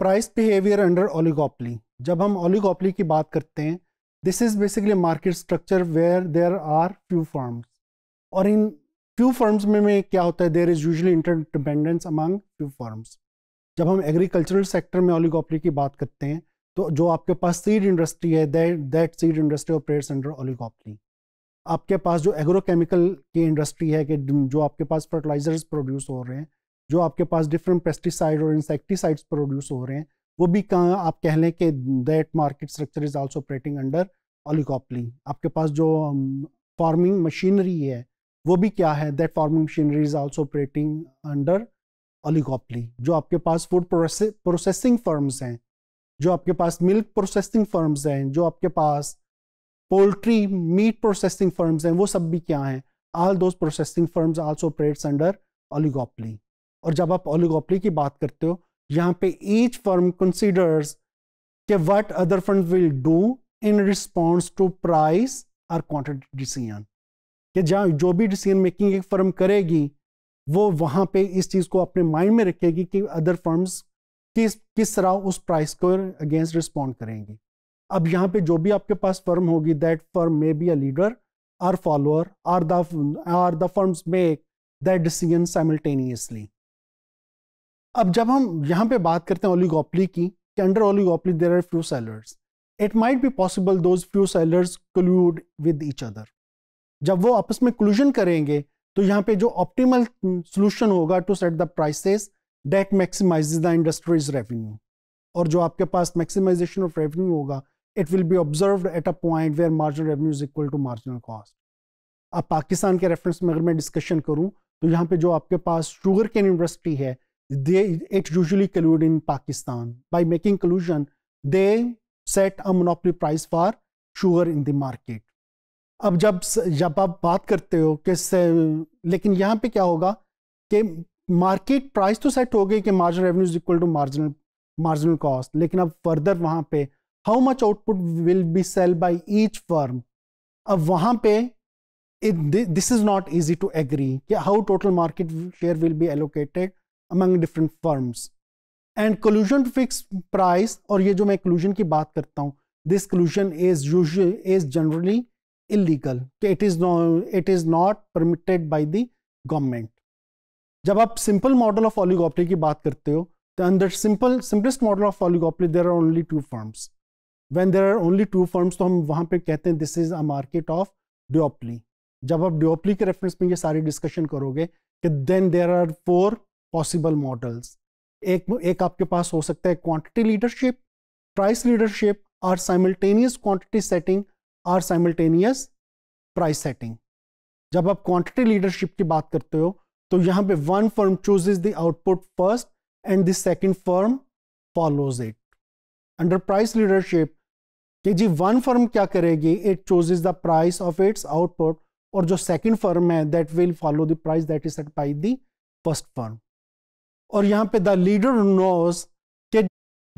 Price behaviour under ओलिगोपली जब हम ओलिगोपली की बात करते हैं this is basically market structure where there are few firms और इन फ्यू फर्म्स में, में क्या होता है there is usually interdependence among few firms जब हम एग्रीकल्चरल सेक्टर में ओलिगोपली की बात करते हैं तो जो आपके पास सीड इंडस्ट्री है that seed industry operates under oligopoly आपके पास जो एग्रोकेमिकल की इंडस्ट्री है कि जो आपके पास फर्टिलाइजर्स प्रोड्यूस हो रहे हैं जो आपके पास डिफरेंट पेस्टिसाइड और इंसेक्टिसाइड्स प्रोड्यूस हो रहे हैं वो भी आप कह लें कि that market structure is also operating under oligopoly आपके पास जो फार्मिंग um, मशीनरी है वो भी क्या है that farming machinery is also operating under oligopoly जो आपके पास फूड प्रोसेसिंग फर्म्स हैं जो आपके पास मिल्क प्रोसेसिंग फर्म्स हैं जो आपके पास पोल्ट्री मीट प्रोसेसिंग फर्म्स हैं वो सब भी क्या हैं all those processing firms also operates under oligopoly और जब आप ओलिगोपली की बात करते हो यहाँ पे ईच फर्म कंसिडर्स के व्हाट अदर फंड will do in response to price और क्वांटिटी डिसीजन कि जहाँ जो भी डिसीजन मेकिंग एक फर्म करेगी वो वहाँ पे इस चीज़ को अपने माइंड में रखेगी कि अदर फर्म्स किस किस तरह उस प्राइस को अगेंस्ट रिस्पॉन्ड करेंगी अब यहाँ पे जो भी आपके पास फर्म होगी that firm may be a leader or follower or the or the firms make that decision simultaneously अब जब हम यहाँ पे बात करते हैं ओलीगोपली की कि under oligopoly there are few sellers it might be possible those few sellers collude with each other जब वो आपस में क्लूजन करेंगे तो यहाँ पे जो ऑप्टिमल सोल्यूशन होगा to set the prices that maximize the industry's revenue और जो आपके पास मैक्सिमाइजेशन ऑफ रेवेन्यू होगा it will be observed at a point where marginal revenue is equal to marginal cost अब पाकिस्तान के रेफरेंस में अगर मैं डिस्कशन करूँ तो यहाँ पे जो आपके पास शुगर केन इंडस्ट्री है they it usually collude in Pakistan. By making collusion, they set a monopoly price for sugar in the market. अब जब जब आप बात करते हो कि लेकिन यहाँ पे क्या होगा कि मार्केट प्राइस तो सेट हो गई कि marginal revenues equal to marginal marginal cost लेकिन अब फर्दर वहाँ पे how much output will be sell by each firm अब वहाँ पे this is not easy to agree कि how total market share will be allocated among different firms and to fix price और ये जो मैं कलूजन की बात करता हूँ this collusion is use is generally illegal it is it is not permitted by the government जब आप सिंपल मॉडल ऑफ ऑलिगोपली की बात करते हो तो अंदर simple simplest model of oligopoly there are only two firms when there are only two firms तो हम वहाँ पर कहते हैं this is a market of duopoly जब आप डिओपली के रेफरेंस में ये सारी डिस्कशन करोगे कि then there are four possible models एक एक आपके पास हो सकता है क्वांटिटी लीडरशिप प्राइस लीडरशिप और साइमल्टेनियस क्वांटिटी सेटिंग और साइमल्टेनियस प्राइस सेटिंग जब आप क्वांटिटी लीडरशिप की बात करते हो तो यहाँ पे one firm chooses the output first and the second firm follows it under price leadership कि जी वन फर्म क्या करेगी it chooses the price of its output और जो सेकंड फर्म है that will follow the price that is set by the first firm और यहाँ पे द लीडर नोज के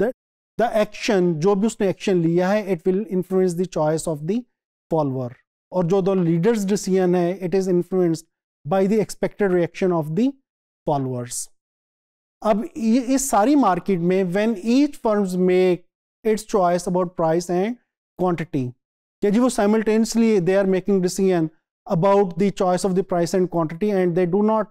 द एक्शन जो भी उसने एक्शन लिया है it will influence the choice of the follower और जो द लीडर्स डिसीजन है it is influenced by the expected reaction of the followers अब इस सारी मार्केट में when each firms make its choice about price and quantity क्या जी वो simultaneously they are making decision about the choice of the price and quantity and they do not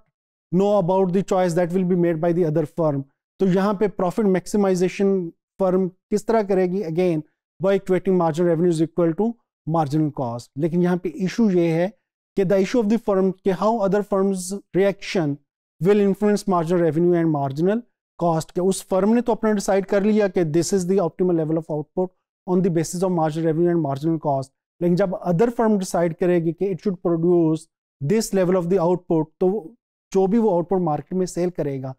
know about the choice that will be made by the other firm तो यहाँ पे profit maximisation firm किस तरह करेगी again by creating marginal revenues equal to marginal cost लेकिन यहाँ पे issue ये है कि the issue of the firm के how other firm reaction will influence marginal revenue and marginal cost के उस फर्म ने तो अपना डिसाइड कर लिया कि this is the optimal level of output on the basis of marginal revenue and marginal cost लेकिन जब अदर फर्म डिसाइड करेगी कि it should produce this level of the output तो जो भी वो आउटपुट मार्केट में सेल करेगा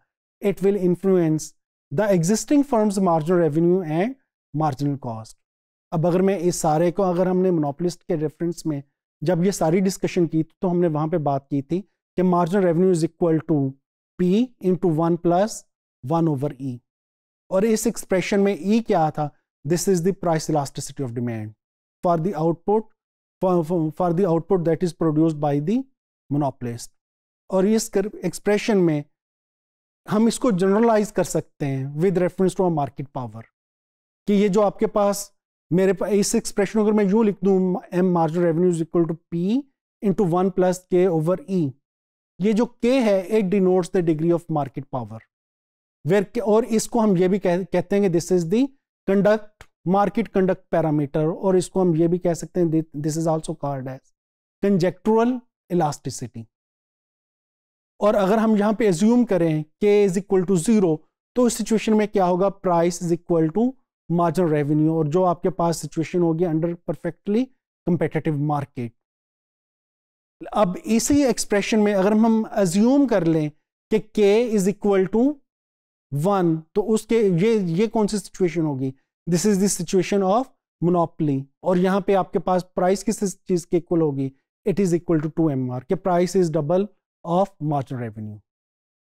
it will influence the existing firms marginal revenue and marginal cost अब अगर मैं इस सारे को अगर हमने मोनोपलिस्ट के रेफरेंस में जब ये सारी डिस्कशन की तो हमने वहाँ पे बात की थी कि marginal revenue is equal to P into one plus one over E और इस एक्सप्रेशन में ई e क्या था this is the price elasticity of demand for the output for the output that is produced by the monopolist और इस expression में हम इसको जनरलाइज कर सकते हैं with reference to a market power कि ये जो आपके पास मेरे पास इस एक्सप्रेशन अगर मैं यूँ लिख दूँ M margin revenue equal to P into one plus K over E ये जो के है it denotes the degree of market power where और इसको हम ये भी कह, कहते हैं this is the conduct market conduct parameter और इसको हम ये भी कह सकते हैं this is also called as conjectural elasticity और अगर हम यहाँ पे एज्यूम करें के इज़ इक्वल टू ज़ीरो तो इस सिचुएशन में क्या होगा price is equal to marginal revenue और जो आपके पास सिचुएशन होगी अंडर परफेक्टली कंपेटेटिव मार्केट अब इसी एक्सप्रेशन में अगर हम एज्यूम कर लें कि के इज़ इक्वल टू वन तो उसके ये ये कौन सी सिचुएशन होगी this is situation of monopoly और यहाँ पे आपके पास प्राइस किस चीज़ के इक्वल होगी it is equal to two M R के price is double of margin revenue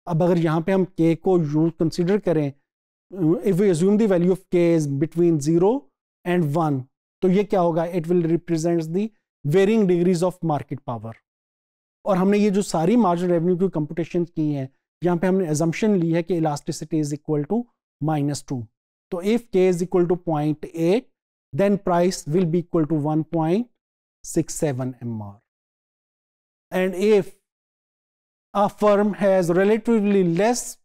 अब अगर यहाँ पे हम के को यूज कंसिडर करें if we assume the value of K is between zero and one तो ये क्या होगा it will represent the varying degrees of market power और हमने ये जो सारी मार्जिन रेवेन्यू की कंपटिशन की हैं यहाँ पे हमने एजम्पन ली है कि elasticity is equal to minus two तो if K is equal to point eight then price will be equal to one point six seven M R and if a firm has relatively less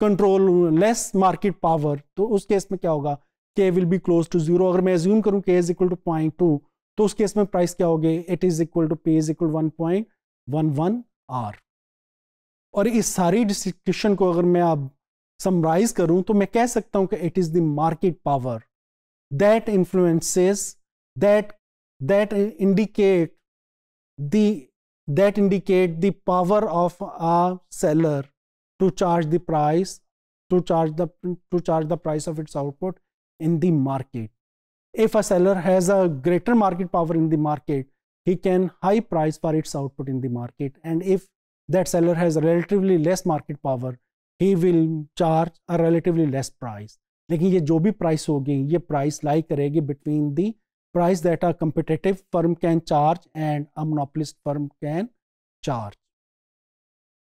control less market power तो उस case में क्या होगा K will be close to zero अगर मैं assume करूँ K is equal to point two तो उस केस में price क्या होगी It is equal to P is equal to one point one one R और इस सारी डिस्कशन को अगर मैं अब समराइज करूं तो मैं कह सकता हूं कि it is the market power that influences that that indicate the that indicate the power of a seller to charge the price to charge the to charge the price of its output in the market if a seller has a greater market power in the market he can high price for its output in the market and if that seller has relatively less market power he will charge a relatively less price लेकिन ये जो भी price होगी ये price lie करेगी between the price that a competitive firm can charge and a monopolist firm can charge.